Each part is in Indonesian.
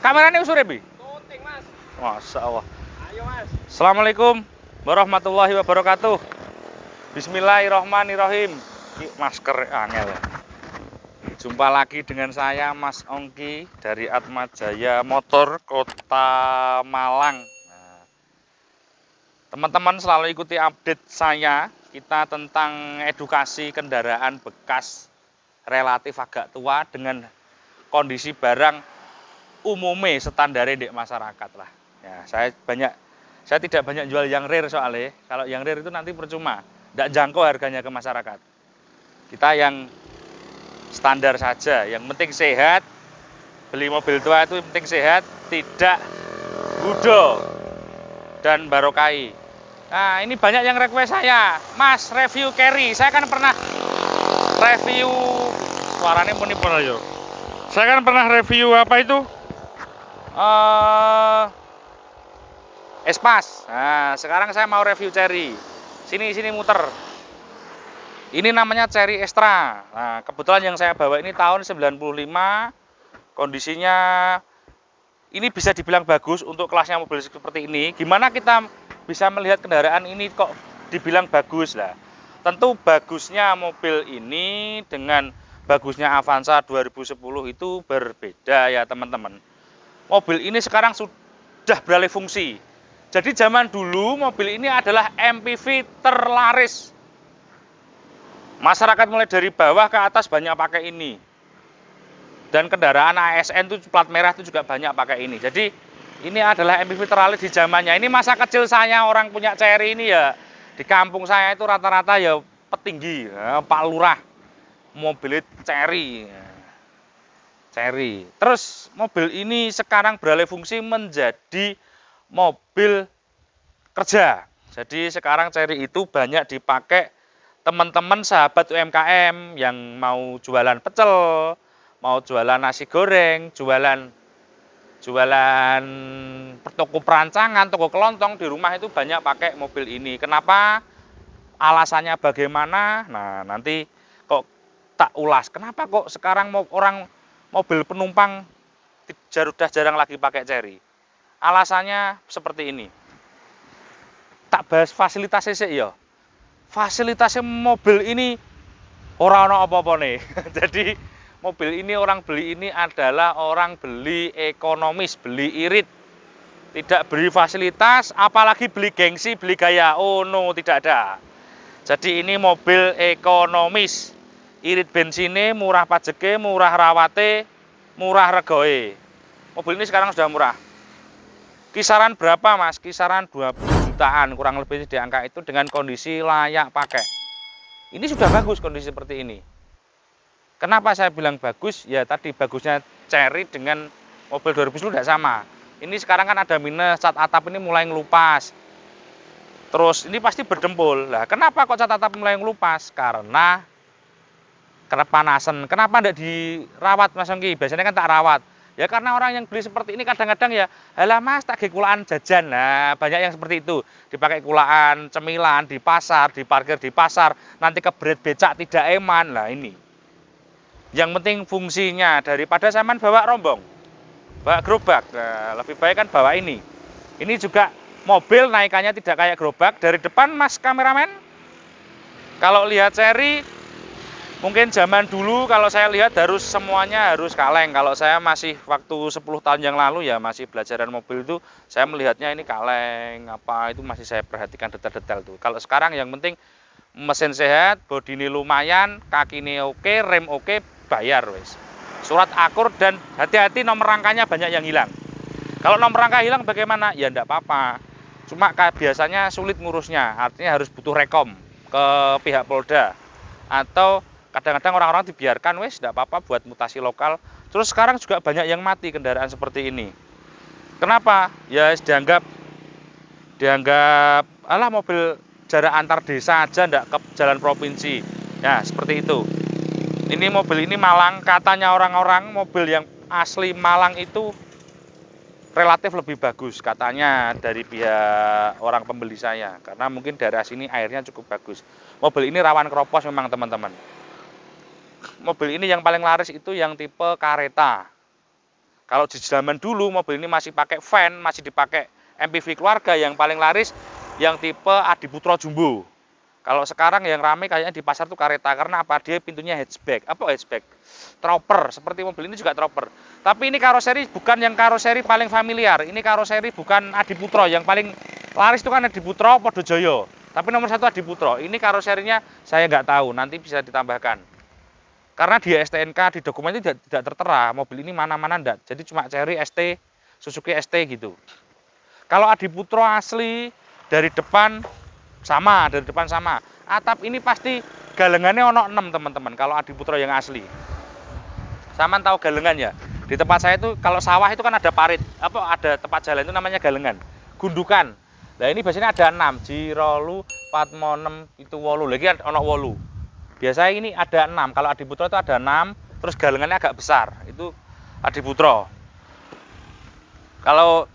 Kamerane usure bi? Tuting, Mas. Masya Allah. Ayo, Mas. Assalamualaikum warahmatullahi wabarakatuh. Bismillahirrahmanirrahim. yuk masker angel. Ah, Jumpa lagi dengan saya Mas Ongki dari Atma Jaya Motor Kota Malang. Nah, teman-teman nah, selalu ikuti update saya kita tentang edukasi kendaraan bekas relatif agak tua dengan kondisi barang umume standar di masyarakat lah. Ya, saya banyak saya tidak banyak jual yang rare soalnya. Kalau yang rare itu nanti percuma, tidak jangkau harganya ke masyarakat. Kita yang standar saja, yang penting sehat. Beli mobil tua itu penting sehat, tidak gudo dan barokai. Nah, ini banyak yang request saya. Mas, review carry. Saya kan pernah review suaranya pun yo. Saya kan pernah review apa itu? uh, Espas. Nah, sekarang saya mau review Cherry. Sini sini muter. Ini namanya Cherry Extra. Nah, kebetulan yang saya bawa ini tahun 95. Kondisinya ini bisa dibilang bagus untuk kelasnya mobil seperti ini. Gimana kita bisa melihat kendaraan ini kok dibilang bagus lah. Tentu bagusnya mobil ini dengan bagusnya Avanza 2010 itu berbeda ya teman-teman mobil ini sekarang sudah beralih fungsi. Jadi zaman dulu mobil ini adalah MPV terlaris. Masyarakat mulai dari bawah ke atas banyak pakai ini. Dan kendaraan ASN itu plat merah itu juga banyak pakai ini. Jadi ini adalah MPV terlaris di zamannya. Ini masa kecil saya orang punya CRI ini ya di kampung saya itu rata-rata ya petinggi, ya, Pak Lurah mobilnya ceri. Cherry. Terus mobil ini sekarang beralih fungsi menjadi mobil kerja. Jadi sekarang Cherry itu banyak dipakai teman-teman sahabat UMKM yang mau jualan pecel, mau jualan nasi goreng, jualan jualan toko perancangan, toko kelontong di rumah itu banyak pakai mobil ini. Kenapa? Alasannya bagaimana? Nah, nanti kok tak ulas. Kenapa kok sekarang mau orang mobil penumpang sudah jarang lagi pakai Cherry. Alasannya seperti ini. Tak bahas fasilitasnya sih ya. Fasilitasnya mobil ini orang ono apa-apa nih. Jadi mobil ini orang beli ini adalah orang beli ekonomis, beli irit. Tidak beli fasilitas, apalagi beli gengsi, beli gaya. Oh no, tidak ada. Jadi ini mobil ekonomis irit bensinnya, murah pajeknya, murah rawate, murah regoe. Mobil ini sekarang sudah murah. Kisaran berapa mas? Kisaran 20 jutaan kurang lebih di angka itu dengan kondisi layak pakai. Ini sudah bagus kondisi seperti ini. Kenapa saya bilang bagus? Ya tadi bagusnya Cherry dengan mobil 2010 tidak sama. Ini sekarang kan ada minus, cat atap ini mulai ngelupas. Terus ini pasti berdempul. Lah, kenapa kok cat atap mulai ngelupas? Karena kepanasan. Kenapa tidak dirawat Mas Yongki? Biasanya kan tak rawat. Ya karena orang yang beli seperti ini kadang-kadang ya, alah mas tak kulaan jajan. Nah banyak yang seperti itu. Dipakai kulaan, cemilan, di pasar, di parkir di pasar, nanti keberat becak tidak eman. lah ini. Yang penting fungsinya daripada saman bawa rombong, bawa gerobak. Nah, lebih baik kan bawa ini. Ini juga mobil naikannya tidak kayak gerobak. Dari depan mas kameramen, kalau lihat seri mungkin zaman dulu kalau saya lihat harus semuanya harus kaleng. Kalau saya masih waktu 10 tahun yang lalu ya masih belajaran mobil itu saya melihatnya ini kaleng apa itu masih saya perhatikan detail-detail tuh. Kalau sekarang yang penting mesin sehat, bodi ini lumayan, kaki ini oke, rem oke, bayar wes. Surat akur dan hati-hati nomor rangkanya banyak yang hilang. Kalau nomor rangka hilang bagaimana? Ya enggak apa-apa. Cuma biasanya sulit ngurusnya, artinya harus butuh rekom ke pihak Polda atau kadang-kadang orang-orang dibiarkan wes tidak apa-apa buat mutasi lokal terus sekarang juga banyak yang mati kendaraan seperti ini kenapa ya yes, dianggap dianggap alah mobil jarak antar desa aja ndak ke jalan provinsi ya seperti itu ini mobil ini Malang katanya orang-orang mobil yang asli Malang itu relatif lebih bagus katanya dari pihak orang pembeli saya karena mungkin daerah sini airnya cukup bagus mobil ini rawan keropos memang teman-teman mobil ini yang paling laris itu yang tipe kareta. Kalau di zaman dulu mobil ini masih pakai van, masih dipakai MPV keluarga yang paling laris yang tipe Adiputro Jumbo. Kalau sekarang yang rame kayaknya di pasar tuh kareta karena apa? Dia pintunya hatchback. Apa hatchback? Tropper, seperti mobil ini juga troper. Tapi ini karoseri bukan yang karoseri paling familiar. Ini karoseri bukan Adiputro yang paling laris itu kan Adiputro Podojoyo. Tapi nomor satu Adiputro. Ini karoserinya saya nggak tahu, nanti bisa ditambahkan. Karena di STNK di dokumen itu tidak, tidak tertera mobil ini mana-mana ndak. Jadi cuma Cherry ST, Suzuki ST gitu. Kalau Adi Putro asli dari depan sama, dari depan sama. Atap ini pasti galengannya ono 6 teman-teman kalau Adi Putro yang asli. sama tahu galengan ya? Di tempat saya itu kalau sawah itu kan ada parit, apa ada tempat jalan itu namanya galengan, gundukan. Nah ini biasanya ada 6, Jirolu, Patmonem, itu Wolu, lagi ono Wolu. Biasanya ini ada enam. Kalau Putra itu ada enam, terus galengannya agak besar. Itu Putra Kalau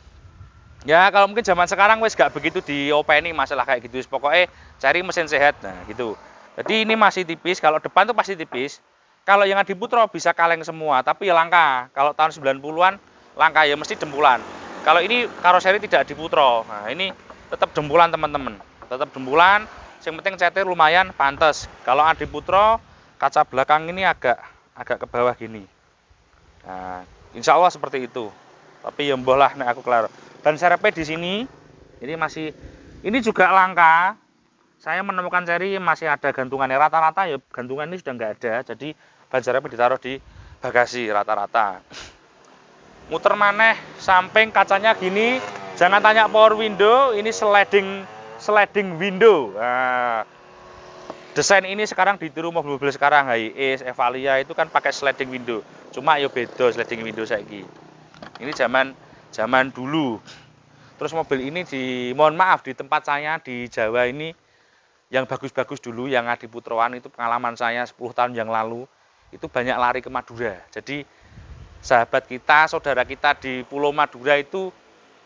ya kalau mungkin zaman sekarang wes gak begitu diopeni masalah kayak gitu. Pokoknya cari mesin sehat nah gitu. Jadi ini masih tipis. Kalau depan tuh pasti tipis. Kalau yang Putra bisa kaleng semua, tapi langka. Kalau tahun 90-an langka ya mesti dempulan. Kalau ini karoseri tidak Putra Nah, ini tetap dempulan teman-teman. Tetap dempulan, yang penting CT lumayan pantas kalau Adi Putro kaca belakang ini agak agak ke bawah gini nah, insya Allah seperti itu tapi ya lah aku kelar dan CRP di sini ini masih ini juga langka saya menemukan seri masih ada gantungannya rata-rata ya gantungan ini sudah nggak ada jadi ban CRP ditaruh di bagasi rata-rata muter maneh samping kacanya gini jangan tanya power window ini sliding sliding window. Nah, desain ini sekarang ditiru mobil-mobil sekarang HiAce, Evalia itu kan pakai sliding window. Cuma yo ya beda sliding window saya Ini Ini zaman zaman dulu. Terus mobil ini di mohon maaf di tempat saya di Jawa ini yang bagus-bagus dulu yang Adi Putroan itu pengalaman saya 10 tahun yang lalu itu banyak lari ke Madura. Jadi sahabat kita, saudara kita di Pulau Madura itu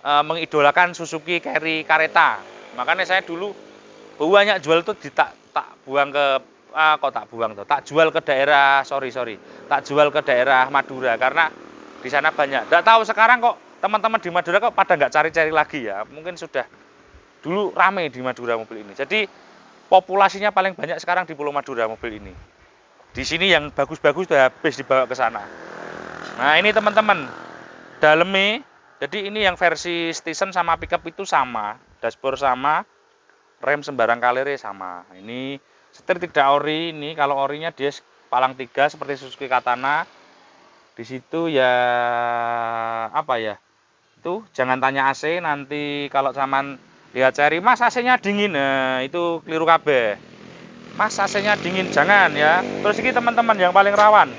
e, mengidolakan Suzuki Carry Kareta makanya saya dulu banyak jual tuh tak tak buang ke ah, kok tak buang tuh tak jual ke daerah sorry sorry tak jual ke daerah Madura karena di sana banyak tidak tahu sekarang kok teman-teman di Madura kok pada nggak cari-cari lagi ya mungkin sudah dulu rame di Madura mobil ini jadi populasinya paling banyak sekarang di Pulau Madura mobil ini di sini yang bagus-bagus sudah habis dibawa ke sana nah ini teman-teman dalemi jadi ini yang versi station sama pickup itu sama dashboard sama rem sembarang kalere sama ini setir tidak ori ini kalau orinya dia palang tiga seperti Suzuki Katana di situ ya apa ya itu jangan tanya AC nanti kalau zaman lihat cari mas AC-nya dingin nah, itu keliru kabeh mas AC-nya dingin jangan ya terus ini teman-teman yang paling rawan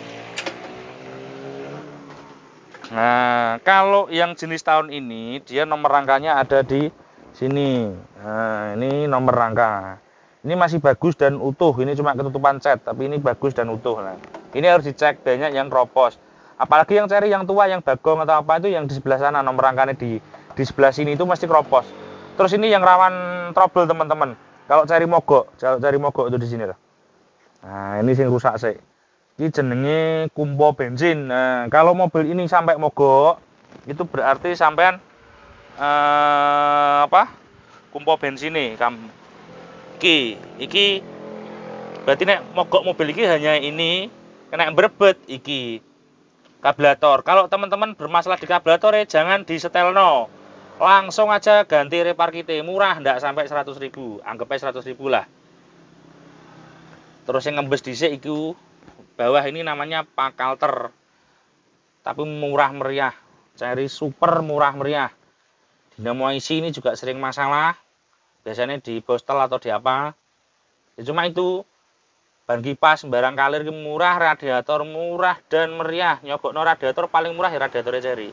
Nah, kalau yang jenis tahun ini dia nomor rangkanya ada di sini nah, ini nomor rangka ini masih bagus dan utuh ini cuma ketutupan cat tapi ini bagus dan utuh nah, ini harus dicek banyak yang keropos apalagi yang cari yang tua yang bagong atau apa itu yang di sebelah sana nomor rangkanya di di sebelah sini itu masih keropos terus ini yang rawan trouble teman-teman kalau cari mogok kalau cari mogok itu di sini lah nah ini sing rusak sih ini jenenge kumpo bensin nah, kalau mobil ini sampai mogok itu berarti sampean eh, apa kumpul bensin nih kam iki iki berarti nek mogok mobil iki hanya ini kena berbet iki kabelator. kalau teman-teman bermasalah di kabelator ya jangan di setelno langsung aja ganti repar kita murah ndak sampai 100 ribu anggapnya 100 ribu lah terus yang ngembes dhisik itu, bawah ini namanya pakalter tapi murah meriah cari super murah meriah dinamo IC ini juga sering masalah biasanya di postel atau di apa ya cuma itu ban kipas barang kalir murah radiator murah dan meriah nyogok no radiator paling murah ya radiatornya jari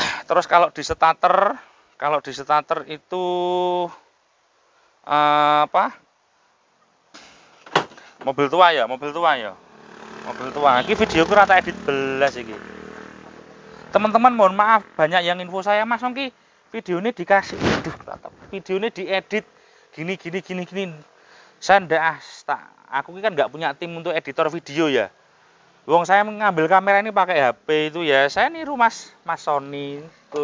e terus kalau di starter kalau di starter itu eh, apa mobil tua ya mobil tua ya mobil tua ini video kurang rata edit belas ini teman-teman mohon maaf banyak yang info saya mas Nongki video ini dikasih aduh video ini diedit gini gini gini gini saya ndak tak aku kan nggak punya tim untuk editor video ya Wong saya mengambil kamera ini pakai HP itu ya saya ini rumah mas Sony itu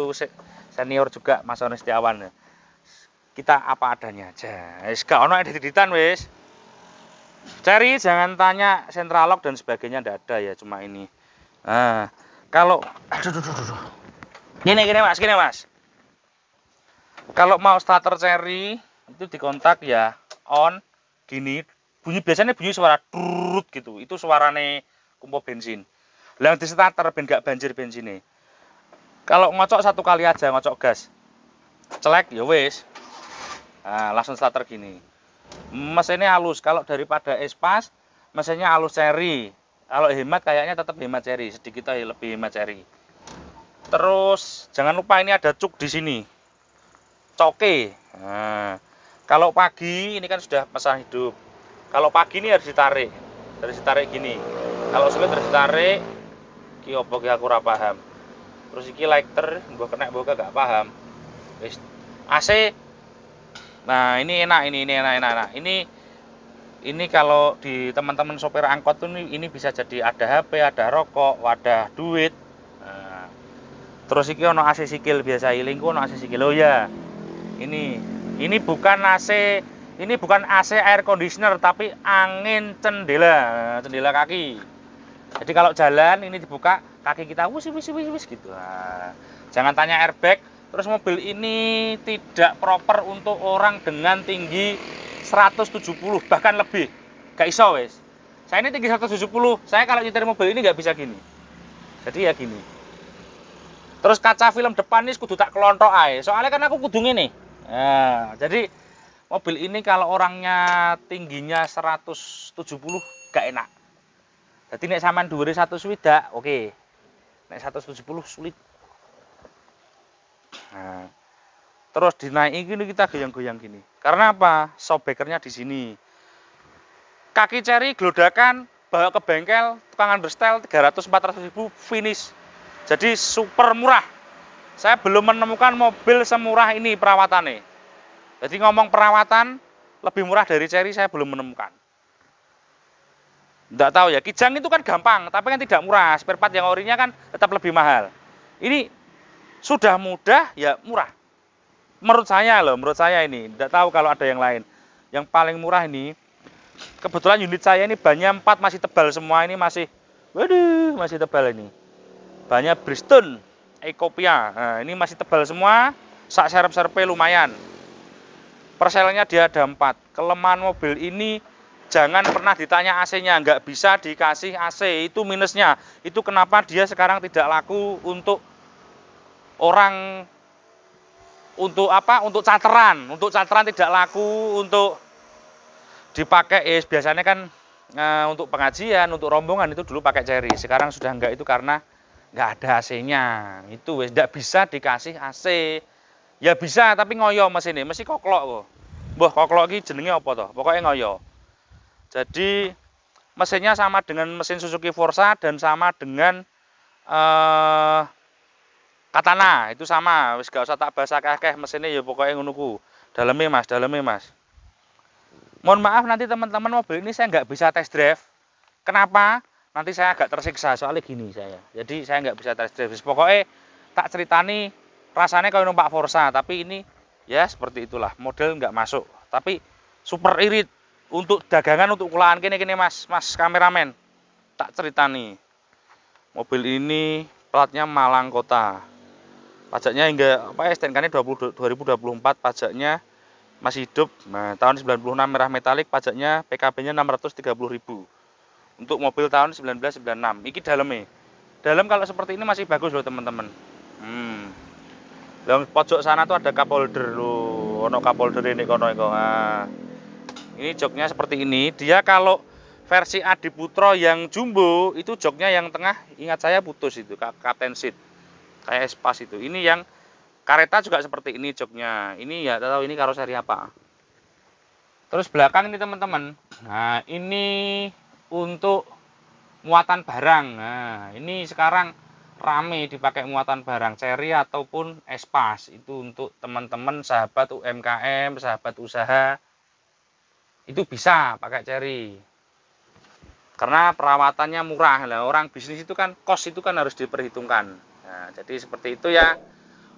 senior juga mas Sony Setiawan ya. kita apa adanya aja sekarang gak ono edit editan wis cari jangan tanya sentralok dan sebagainya ndak ada ya cuma ini nah kalau aduh, aduh, aduh, aduh. gini gini mas gini mas kalau mau starter seri, itu dikontak ya on gini bunyi biasanya bunyi suara turut gitu itu suarane kumpo bensin yang di starter ben gak banjir bensinnya kalau ngocok satu kali aja ngocok gas celek ya wes. nah, langsung starter gini mesinnya halus kalau daripada espas mesinnya halus seri kalau hemat kayaknya tetap hemat ceri sedikit aja lebih hemat ceri. terus jangan lupa ini ada cuk di sini coke nah, kalau pagi ini kan sudah pesan hidup kalau pagi ini harus ditarik harus ditarik gini kalau sulit harus ditarik ki opo ya aku aku paham terus iki lighter gue kena gue gak paham AC nah ini enak ini ini enak enak, enak. ini ini kalau di teman-teman sopir angkot tuh ini, ini bisa jadi ada HP, ada rokok, wadah duit. Nah, terus iki ono AC sikil biasa ilingku ono AC sikil. Oh ya. Ini ini bukan AC ini bukan AC air conditioner tapi angin cendela, cendela kaki. Jadi kalau jalan ini dibuka kaki kita wis wis wis wis gitu. Nah, jangan tanya airbag. Terus mobil ini tidak proper untuk orang dengan tinggi 170 bahkan lebih gak iso wes saya ini tinggi 170 saya kalau nyetir mobil ini nggak bisa gini jadi ya gini terus kaca film depan ini kudu tak kelontok aja soalnya kan aku kudung ini nah, jadi mobil ini kalau orangnya tingginya 170 gak enak jadi ini sama dhuwure satu oke okay. nek 170 sulit nah Terus dinaikin ini kita goyang-goyang gini. Karena apa? Sobekernya di sini. Kaki ceri gelodakan bawa ke bengkel tukangan berstel 300-400 ribu finish jadi super murah saya belum menemukan mobil semurah ini perawatannya jadi ngomong perawatan lebih murah dari Cherry saya belum menemukan tidak tahu ya Kijang itu kan gampang tapi kan tidak murah spare part yang orinya kan tetap lebih mahal ini sudah mudah ya murah menurut saya loh, menurut saya ini, tidak tahu kalau ada yang lain. Yang paling murah ini, kebetulan unit saya ini banyak empat masih tebal semua ini masih, waduh masih tebal ini. Banyak Bridgestone, Ecopia, nah, ini masih tebal semua, sak serep serpe lumayan. Perselnya dia ada empat. Kelemahan mobil ini jangan pernah ditanya AC-nya, nggak bisa dikasih AC, itu minusnya. Itu kenapa dia sekarang tidak laku untuk orang untuk apa? Untuk cateran, untuk cateran tidak laku untuk dipakai eh, biasanya kan eh, untuk pengajian, untuk rombongan itu dulu pakai ceri. Sekarang sudah enggak itu karena enggak ada AC-nya. Itu wes enggak bisa dikasih AC. Ya bisa tapi ngoyo ini mesti koklok kok. boh koklok ini jenenge apa toh? Pokoknya ngoyo. Jadi mesinnya sama dengan mesin Suzuki Forza dan sama dengan eh Katana itu sama, wis gak usah tak bahasa kakeh mesinnya ya pokoknya ngono ku. Daleme Mas, daleme Mas. Mohon maaf nanti teman-teman mobil ini saya nggak bisa test drive. Kenapa? Nanti saya agak tersiksa soalnya gini saya. Jadi saya nggak bisa test drive. Pokoknya tak ceritani rasanya kalau numpak Forza, tapi ini ya seperti itulah model nggak masuk. Tapi super irit untuk dagangan untuk kulaan kini kini Mas, Mas kameramen. Tak ceritani. Mobil ini platnya Malang Kota pajaknya hingga apa ya STNK-nya 20, 2024 pajaknya masih hidup. Nah, tahun 96 merah metalik pajaknya PKB-nya 630.000. Untuk mobil tahun 1996. ini dalamnya. Dalam kalau seperti ini masih bagus loh teman-teman. Hmm. dalam pojok sana tuh ada cup holder loh. Ono cup holder ini kono iko. Nah. Ini joknya seperti ini. Dia kalau versi Adi Adiputro yang jumbo itu joknya yang tengah ingat saya putus itu kapten seat kayak espas itu ini yang kareta juga seperti ini joknya ini ya tahu ini karoseri apa terus belakang ini teman-teman nah ini untuk muatan barang nah ini sekarang rame dipakai muatan barang ceri ataupun espas itu untuk teman-teman sahabat UMKM sahabat usaha itu bisa pakai ceri karena perawatannya murah lah orang bisnis itu kan kos itu kan harus diperhitungkan Nah, jadi seperti itu ya.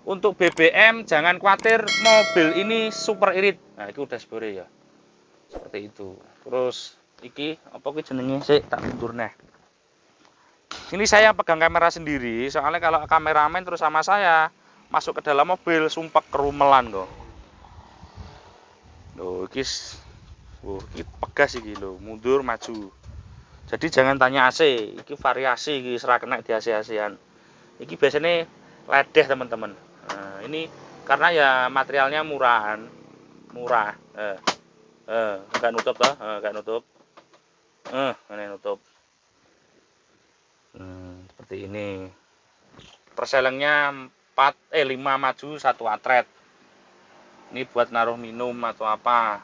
Untuk BBM jangan khawatir mobil ini super irit. Nah, itu udah sebore ya. Seperti itu. Terus iki apa ki jenenge sik tak mundur neh Ini saya pegang kamera sendiri, soalnya kalau kameramen terus sama saya masuk ke dalam mobil sumpah kerumelan kok. Loh, iki oh, ini pegas iki lho, mundur maju. Jadi jangan tanya AC, iki variasi iki serak kena di AC-ASEAN. Ini biasanya ledeh teman-teman. Nah, ini karena ya materialnya murahan, murah. Eh, eh, gak nutup toh, eh, gak nutup. Eh, ini nutup. Hmm, seperti ini. Perselengnya 4 eh 5 maju satu atret. Ini buat naruh minum atau apa.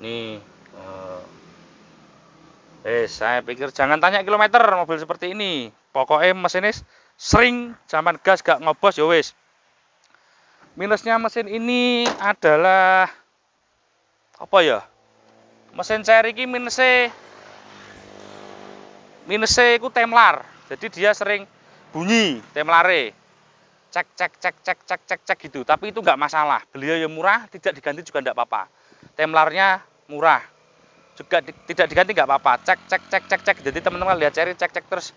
Nih. Eh, eh saya pikir jangan tanya kilometer mobil seperti ini. Pokoknya mesinis sering zaman gas gak ngobos ya wis minusnya mesin ini adalah apa ya mesin cair ini minusnya e, minusnya e itu temlar jadi dia sering bunyi temlare cek cek cek cek cek cek cek gitu tapi itu nggak masalah beliau yang murah tidak diganti juga enggak apa-apa temlarnya murah juga di, tidak diganti nggak apa-apa cek cek cek cek cek jadi teman-teman lihat cari cek cek terus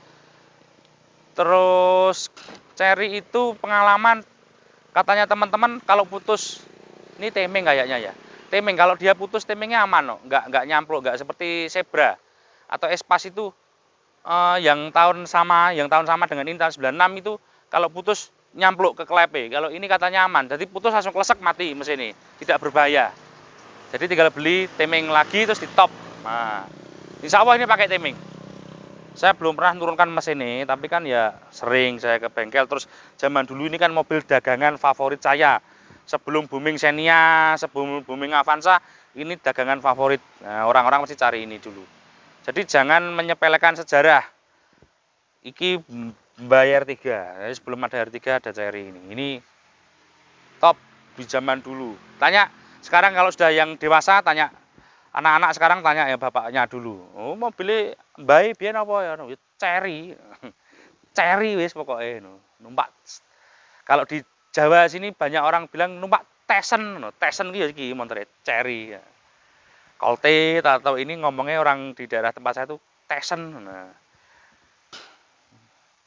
terus Cherry itu pengalaman katanya teman-teman kalau putus ini temeng kayaknya ya temeng kalau dia putus temengnya aman loh nggak nggak nyampluk nggak seperti zebra atau espas itu eh, yang tahun sama yang tahun sama dengan ini tahun 96 itu kalau putus nyampluk ke klepe kalau ini katanya aman jadi putus langsung klesek mati mesin ini tidak berbahaya jadi tinggal beli temeng lagi terus di top nah insya Allah ini pakai temeng saya belum pernah turunkan mesin ini tapi kan ya sering saya ke bengkel terus zaman dulu ini kan mobil dagangan favorit saya sebelum booming Xenia sebelum booming Avanza ini dagangan favorit nah, orang-orang nah, orang cari ini dulu jadi jangan menyepelekan sejarah iki bayar tiga jadi sebelum ada R3 ada cari ini ini top di zaman dulu tanya sekarang kalau sudah yang dewasa tanya anak-anak sekarang tanya ya bapaknya dulu oh mau beli bayi biar apa ya no, ceri ceri wis pokoknya no. numpak kalau di Jawa sini banyak orang bilang numpak tesen no. tesen gitu sih. montre ceri ya. kolte atau ini ngomongnya orang di daerah tempat saya itu tesen nah.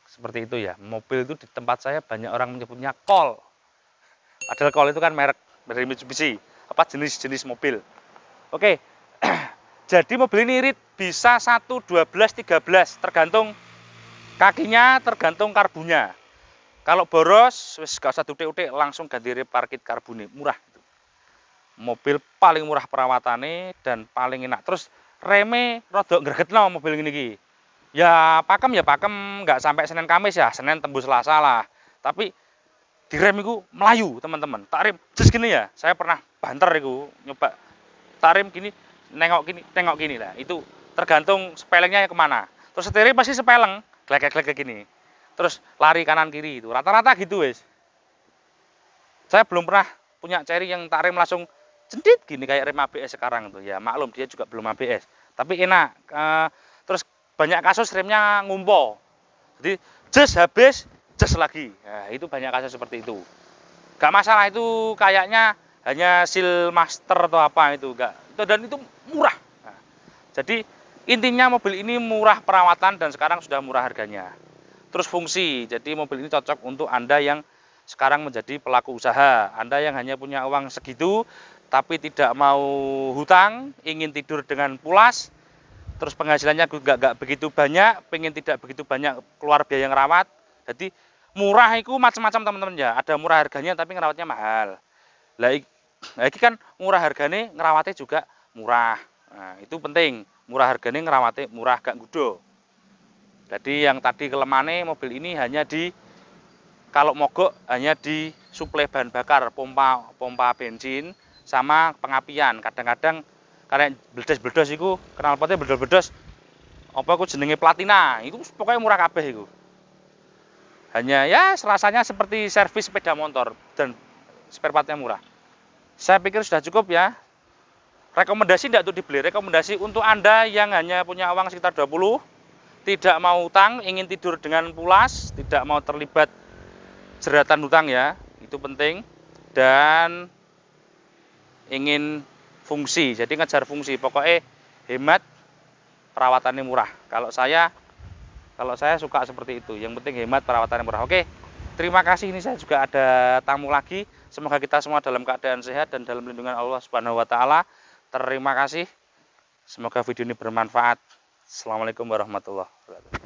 seperti itu ya mobil itu di tempat saya banyak orang menyebutnya kol padahal kol itu kan merek dari Mitsubishi apa jenis-jenis mobil oke jadi mobil ini irit bisa 1, 12, 13 tergantung kakinya, tergantung karbunya. Kalau boros, wis gak usah utik-utik, langsung ganti reparkit karbunnya, murah. Mobil paling murah perawatannya dan paling enak. Terus reme rodok no mobil ini ki. Ya pakem ya pakem, nggak sampai Senin Kamis ya, Senin tembus Selasa lah. Tapi di rem itu melayu teman-teman. Tarim, just gini ya, saya pernah banter itu nyoba tarim gini, nengok gini tengok gini lah itu tergantung sepelengnya kemana terus setirnya pasti sepeleng glek glek gini terus lari kanan kiri itu rata-rata gitu wes saya belum pernah punya ceri yang tak rem langsung cendit gini kayak rem ABS sekarang tuh ya maklum dia juga belum ABS tapi enak e, terus banyak kasus remnya ngumpul. jadi just habis just lagi nah, itu banyak kasus seperti itu gak masalah itu kayaknya hanya seal master atau apa itu gak dan itu murah. Nah, jadi intinya mobil ini murah perawatan dan sekarang sudah murah harganya. Terus fungsi, jadi mobil ini cocok untuk Anda yang sekarang menjadi pelaku usaha. Anda yang hanya punya uang segitu tapi tidak mau hutang, ingin tidur dengan pulas, terus penghasilannya juga nggak begitu banyak, pengen tidak begitu banyak keluar biaya ngerawat. Jadi murah itu macam-macam teman-teman ya. Ada murah harganya tapi ngerawatnya mahal. Lah Nah, ini kan murah harganya, ngerawatnya juga murah. Nah, itu penting. Murah harganya ngerawatnya murah gak gudo. Jadi yang tadi kelemane mobil ini hanya di kalau mogok hanya di suplai bahan bakar, pompa pompa bensin sama pengapian. Kadang-kadang karena bledes-bledes itu kenal potnya bledes-bledes apa aku jenenge platina. Itu pokoknya murah kabeh itu. Hanya ya rasanya seperti servis sepeda motor dan spare partnya murah. Saya pikir sudah cukup ya. Rekomendasi tidak untuk dibeli, rekomendasi untuk Anda yang hanya punya uang sekitar 20, tidak mau utang, ingin tidur dengan pulas, tidak mau terlibat jeratan hutang ya, itu penting. Dan ingin fungsi, jadi ngejar fungsi, pokoknya hemat, perawatannya murah. Kalau saya kalau saya suka seperti itu, yang penting hemat perawatannya murah. Oke, terima kasih ini saya juga ada tamu lagi. Semoga kita semua dalam keadaan sehat dan dalam lindungan Allah Subhanahu wa taala. Terima kasih. Semoga video ini bermanfaat. Assalamualaikum warahmatullahi wabarakatuh.